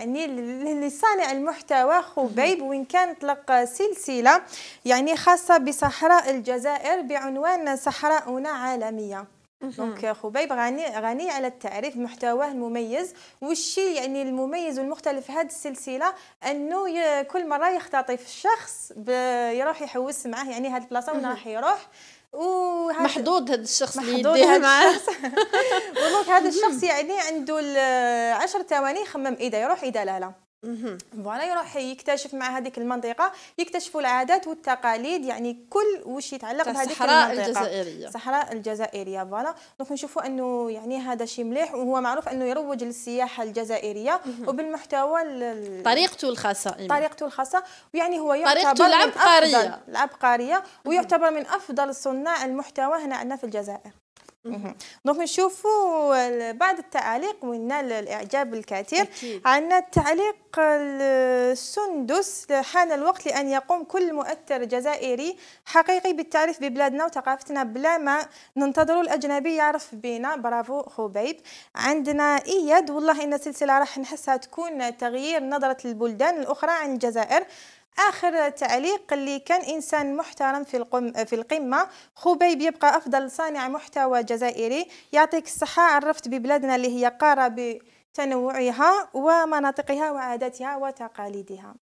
يعني لصانع المحتوى خبيب وإن كان طلق سلسلة يعني خاصة بصحراء الجزائر بعنوان صحراؤنا عالمية دونك خبيب غني غني على التعريف محتواه المميز والشيء يعني المميز والمختلف في هذه السلسله انه كل مره يختطف الشخص يروح يحوس معاه يعني هذه البلاصه وين راح يروح وهاد محظوظ هذا الشخص اللي يديها معاه هذا الشخص يعني عنده العشر ثواني يخمم اذا يروح اذا لا لا فوالا يروح يكتشف مع هذيك المنطقه يكتشفوا العادات والتقاليد يعني كل واش يتعلق بهذيك المنطقه الجزائريه الصحراء الجزائريه فوالا دونك نشوفوا انه يعني هذا شيء مليح وهو معروف انه يروج للسياحه الجزائريه وبالمحتوى طريقته الخاصه طريقته الخاصه ويعني هو يعتبر طريقته العبقريه العبقريه ويعتبر من افضل صناع المحتوى هنا عندنا في الجزائر دونك نشوفوا بعض التعاليق ونال الاعجاب الكثير عندنا التعليق السندس حان الوقت لان يقوم كل مؤثر جزائري حقيقي بالتعريف ببلادنا وثقافتنا بلا ما ننتظر الاجنبي يعرف بينا برافو خبيب عندنا اياد والله ان السلسله راح نحسها تكون تغيير نظره البلدان الاخرى عن الجزائر آخر تعليق اللي كان إنسان محترم في القم في القمة خبيب يبقى أفضل صانع محتوى جزائري يعطيك الصحة عرفت ببلادنا اللي هي قارة بتنوعها ومناطقها وعاداتها وتقاليدها